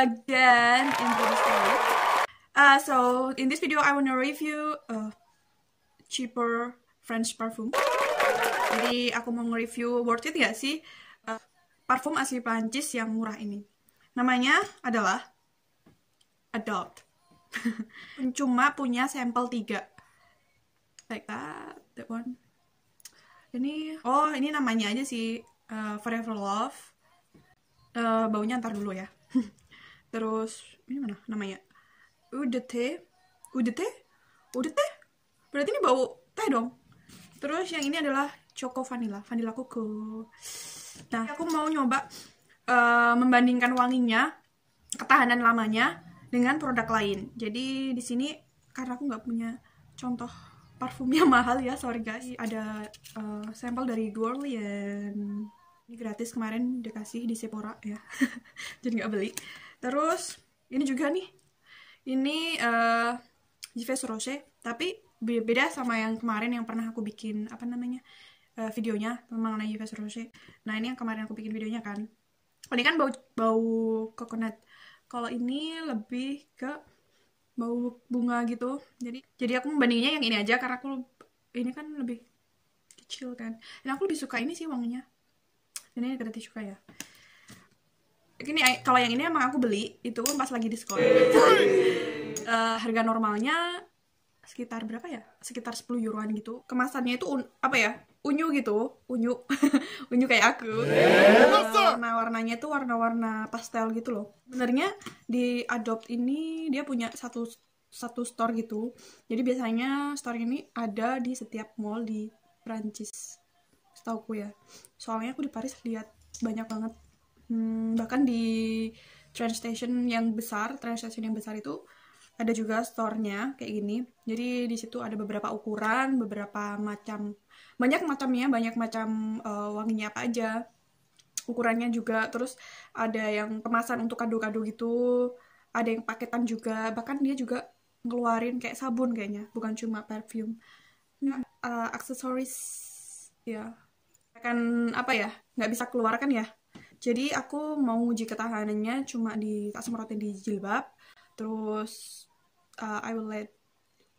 again in the store. Uh, so in this video, I want to review uh, cheaper French perfume. Jadi aku mau nge-review worth it gak sih uh, parfum asli Prancis yang murah ini. Namanya adalah Adult. Cuma punya sampel tiga. Like that, that one. Ini, oh ini namanya aja sih uh, Forever Love. Uh, baunya ntar dulu ya. terus ini mana namanya udah teh udah berarti ini bau teh dong terus yang ini adalah choco vanilla vanilla coco nah aku mau nyoba uh, membandingkan wanginya ketahanan lamanya dengan produk lain jadi di sini karena aku nggak punya contoh parfumnya mahal ya sorry guys ada uh, sampel dari Guerlain ini gratis kemarin dikasih di Sephora ya jadi nggak beli terus ini juga nih ini uh, eh, Yves Rose tapi beda sama yang kemarin yang pernah aku bikin apa namanya uh, videonya mengenai Yves Rose nah ini yang kemarin aku bikin videonya kan oh, ini kan bau bau coconut kalau ini lebih ke bau bunga gitu jadi jadi aku membandingnya yang ini aja karena aku ini kan lebih kecil kan dan aku lebih suka ini sih wanginya ini ada tisu ya ini eh, kalau yang ini emang aku beli itu pas lagi diskon uh, harga normalnya sekitar berapa ya sekitar 10 euroan gitu kemasannya itu un, apa ya unyu gitu unyu unyu kayak aku uh, eh, nah, warnanya itu warna-warna pastel gitu loh sebenarnya di adopt ini dia punya satu satu store gitu jadi biasanya store ini ada di setiap mall di Prancis setauku ya soalnya aku di Paris lihat banyak banget hmm, bahkan di train station yang besar train station yang besar itu ada juga store-nya kayak gini jadi di situ ada beberapa ukuran beberapa macam banyak macamnya banyak macam uh, wanginya apa aja ukurannya juga terus ada yang kemasan untuk kado-kado gitu ada yang paketan juga bahkan dia juga ngeluarin kayak sabun kayaknya bukan cuma perfume nah, uh, eh, aksesoris ya yeah akan apa ya nggak bisa keluarkan ya jadi aku mau uji ketahanannya cuma di tak semprotin di jilbab terus uh, I will let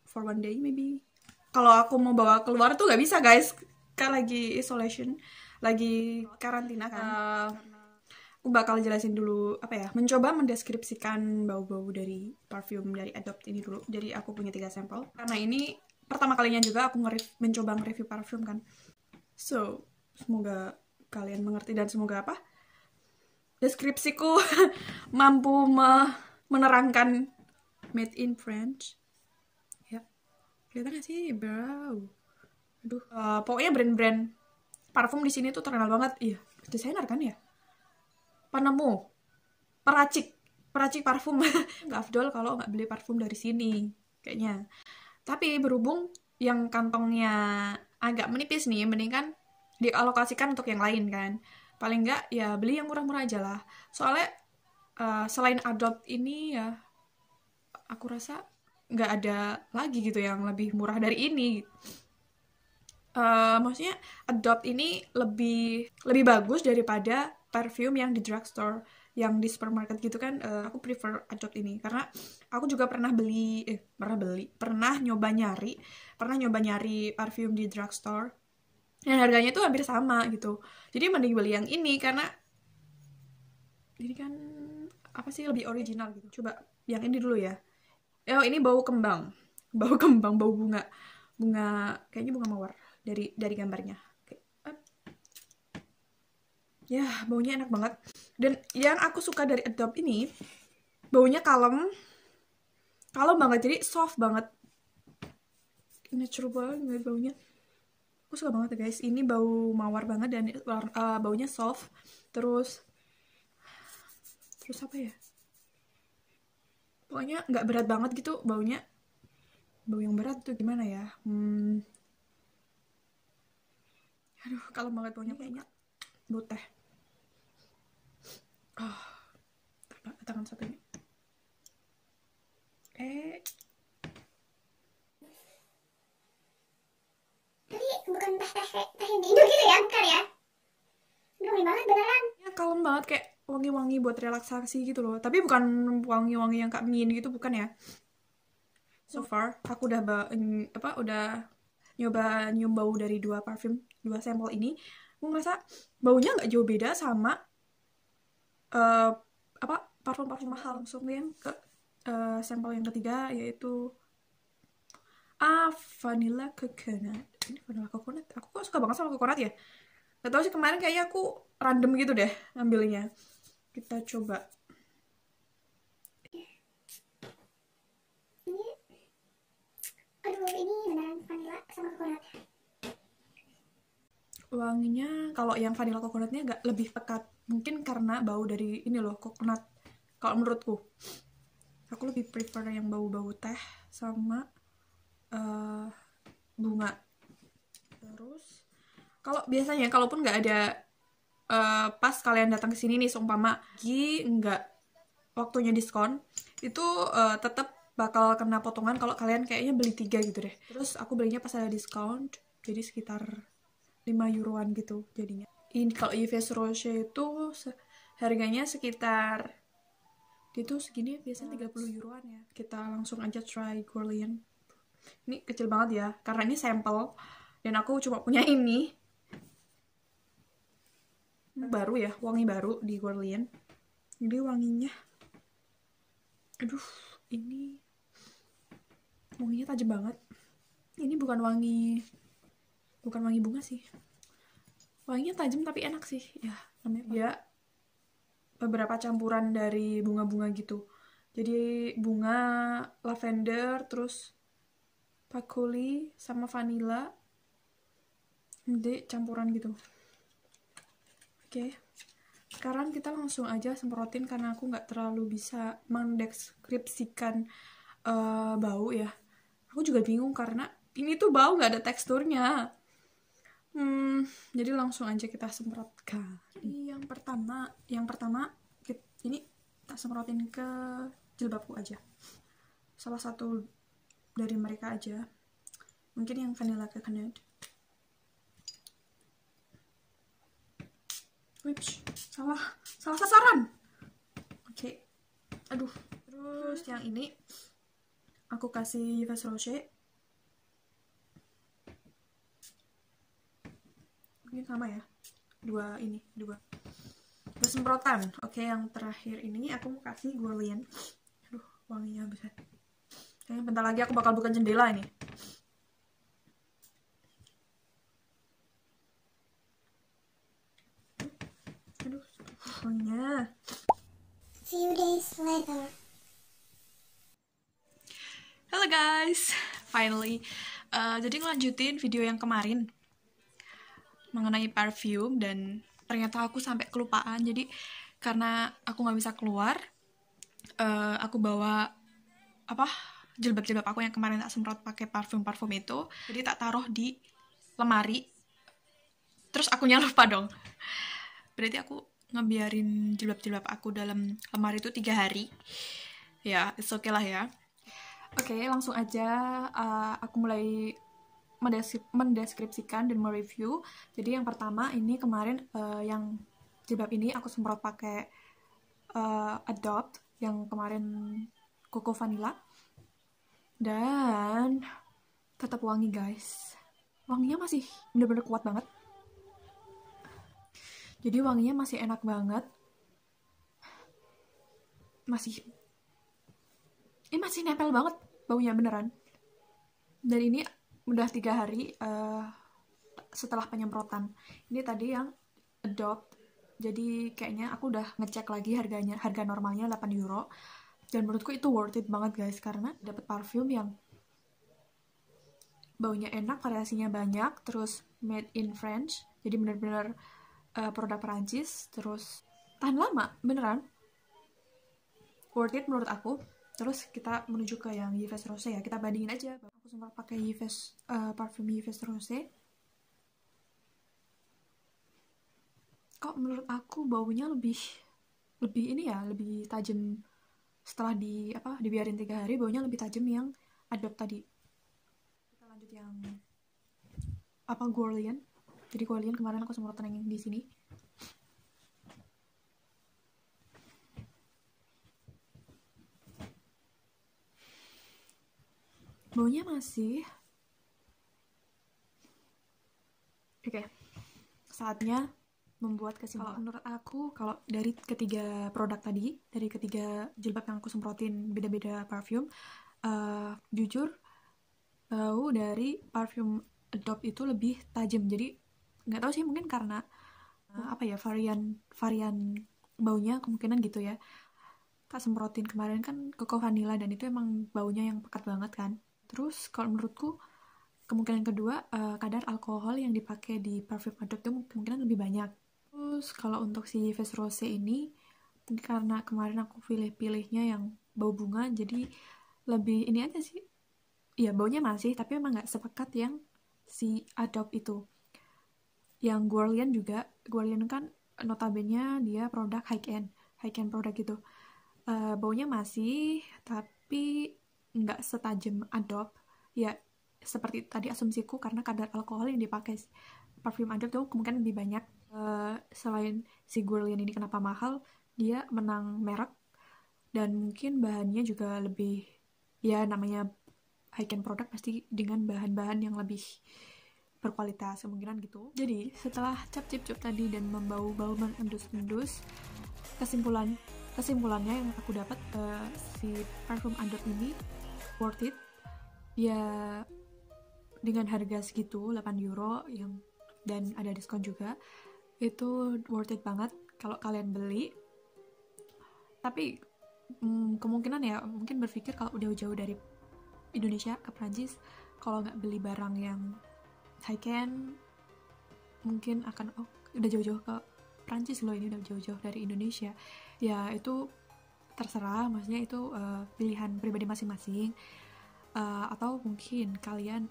for one day maybe kalau aku mau bawa keluar tuh nggak bisa guys kan lagi isolation lagi karantina kan uh, aku bakal jelasin dulu apa ya mencoba mendeskripsikan bau-bau dari parfum dari Adopt ini dulu jadi aku punya tiga sampel karena ini pertama kalinya juga aku mencoba nge-review parfum kan so semoga kalian mengerti dan semoga apa deskripsiku mampu me menerangkan made in French ya kelihatan gak sih bro aduh uh, pokoknya brand-brand parfum di sini tuh terkenal banget iya desainer kan ya penemu peracik peracik parfum nggak afdol kalau nggak beli parfum dari sini kayaknya tapi berhubung yang kantongnya agak menipis nih mendingan dialokasikan untuk yang lain kan paling enggak ya beli yang murah-murah aja lah soalnya uh, selain Adopt ini ya aku rasa nggak ada lagi gitu yang lebih murah dari ini uh, maksudnya Adopt ini lebih lebih bagus daripada perfume yang di drugstore yang di supermarket gitu kan uh, aku prefer Adopt ini karena aku juga pernah beli eh pernah beli pernah nyoba nyari pernah nyoba nyari parfum di drugstore dan harganya tuh hampir sama gitu jadi mending beli yang ini karena ini kan apa sih lebih original gitu coba yang ini dulu ya oh ini bau kembang bau kembang bau bunga bunga kayaknya bunga mawar dari dari gambarnya ya baunya enak banget dan yang aku suka dari Adobe ini baunya kalem kalem banget jadi soft banget natural banget baunya aku suka banget guys ini bau mawar banget dan uh, baunya soft terus terus apa ya pokoknya nggak berat banget gitu baunya bau yang berat tuh gimana ya hmm. aduh kalau banget baunya kayaknya bau teh oh tangan satunya eh Tapi bukan teh teh teh Indo gitu ya, bukan ya? Wangi banget beneran. Ya kalem banget kayak wangi-wangi buat relaksasi gitu loh. Tapi bukan wangi-wangi yang kak min gitu bukan ya. So far aku udah ba apa udah nyoba nyium bau dari dua parfum, dua sampel ini. Aku ngerasa baunya nggak jauh beda sama uh, apa parfum-parfum mahal langsung yang ke uh, sampel yang ketiga yaitu ah vanilla coconut ini vanilla coconut aku kok suka banget sama coconut ya gak tau sih kemarin kayaknya aku random gitu deh ngambilnya kita coba wanginya kalau yang vanilla coconutnya agak lebih pekat mungkin karena bau dari ini loh coconut kalau menurutku aku lebih prefer yang bau-bau teh sama uh, bunga terus kalau biasanya kalaupun nggak ada uh, pas kalian datang ke sini nih seumpama Gi nggak waktunya diskon itu uh, eh, tetap bakal kena potongan kalau kalian kayaknya beli tiga gitu deh terus aku belinya pas ada diskon jadi sekitar 5 euroan gitu jadinya ini kalau Yves Rocher itu harganya sekitar itu segini biasanya 30 euroan ya kita langsung aja try Gorlian ini kecil banget ya karena ini sampel dan aku cuma punya ini baru ya wangi baru di guerlain jadi wanginya aduh ini wanginya tajam banget ini bukan wangi bukan wangi bunga sih wanginya tajam tapi enak sih ya namanya ya beberapa campuran dari bunga-bunga gitu jadi bunga lavender terus pakuli sama vanilla nanti campuran gitu oke sekarang kita langsung aja semprotin karena aku nggak terlalu bisa mendeskripsikan uh, bau ya aku juga bingung karena ini tuh bau nggak ada teksturnya hmm, jadi langsung aja kita semprotkan ini yang pertama yang pertama ini tak semprotin ke jilbabku aja salah satu dari mereka aja mungkin yang vanilla coconut Wips. Salah, salah sasaran. Oke. Okay. Aduh. Terus yang ini aku kasih face wash. Ini sama ya. Dua ini, dua. Dua semprotan. Oke, okay, yang terakhir ini aku mau kasih Guardian. Aduh, wanginya bisa. Kayaknya bentar lagi aku bakal buka jendela ini. pokoknya few days later Halo guys, finally uh, Jadi ngelanjutin video yang kemarin Mengenai parfum dan ternyata aku sampai kelupaan Jadi karena aku nggak bisa keluar uh, Aku bawa apa jilbab-jilbab aku yang kemarin tak semprot pakai parfum-parfum itu Jadi tak taruh di lemari Terus akunya lupa dong Berarti aku ngebiarin jilbab-jilbab aku dalam lemari itu tiga hari ya yeah, oke okay lah ya oke okay, langsung aja uh, aku mulai mendeskripsikan dan mereview jadi yang pertama ini kemarin uh, yang jilbab ini aku semprot pakai uh, adopt yang kemarin Coco Vanilla dan tetap wangi guys wanginya masih bener-bener kuat banget jadi wanginya masih enak banget masih ini eh, masih nempel banget baunya beneran dan ini udah tiga hari uh, setelah penyemprotan ini tadi yang adopt jadi kayaknya aku udah ngecek lagi harganya harga normalnya 8 euro dan menurutku itu worth it banget guys karena dapet parfum yang baunya enak, variasinya banyak, terus made in French, jadi bener-bener uh, produk Perancis terus tahan lama beneran worth it menurut aku terus kita menuju ke yang Yves Rose ya kita bandingin aja aku sempat pakai Yves uh, parfum Yves Rose kok menurut aku baunya lebih lebih ini ya lebih tajam setelah di apa dibiarin tiga hari baunya lebih tajam yang adopt tadi kita lanjut yang apa Gorlian jadi kalian kemarin aku semprot yang di sini baunya masih oke okay. saatnya membuat kesimpulan kalau menurut aku kalau dari ketiga produk tadi dari ketiga jilbab yang aku semprotin beda-beda parfum uh, eh, jujur bau dari parfum Adopt itu lebih tajam jadi nggak tahu sih mungkin karena uh, apa ya varian varian baunya kemungkinan gitu ya tak semprotin kemarin kan koko vanilla dan itu emang baunya yang pekat banget kan terus kalau menurutku kemungkinan kedua uh, kadar alkohol yang dipakai di parfum adopt itu kemungkinan lebih banyak terus kalau untuk si face rose ini karena kemarin aku pilih-pilihnya yang bau bunga jadi lebih ini aja sih ya baunya masih tapi emang nggak sepekat yang si adopt itu yang Guerlain juga Guerlain kan notabene dia produk high end high end produk gitu uh, baunya masih tapi nggak setajam adop ya seperti tadi asumsiku karena kadar alkohol yang dipakai parfum adop tuh kemungkinan lebih banyak uh, selain si Guerlain ini kenapa mahal dia menang merek dan mungkin bahannya juga lebih ya namanya high end produk pasti dengan bahan-bahan yang lebih berkualitas kemungkinan gitu jadi setelah cap cip cup tadi dan membau-bau mengendus-endus kesimpulan kesimpulannya yang aku dapat uh, si parfum Andot ini worth it Ya dengan harga segitu 8 euro yang dan ada diskon juga itu worth it banget kalau kalian beli tapi hmm, kemungkinan ya mungkin berpikir kalau udah jauh dari Indonesia ke Prancis kalau nggak beli barang yang Haiken mungkin akan oh udah jauh-jauh ke Prancis loh ini udah jauh-jauh dari Indonesia ya itu terserah maksudnya itu uh, pilihan pribadi masing-masing uh, atau mungkin kalian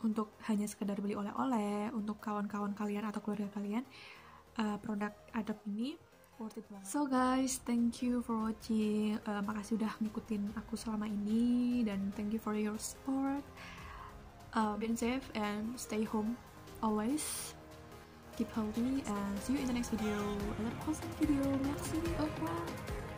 untuk hanya sekedar beli oleh-oleh untuk kawan-kawan kalian atau keluarga kalian uh, produk adab ini worth it banget. So guys, thank you for watching. Uh, makasih udah ngikutin aku selama ini dan thank you for your support. uh, um, being safe and stay home always keep healthy and see you in the next video another awesome video merci au revoir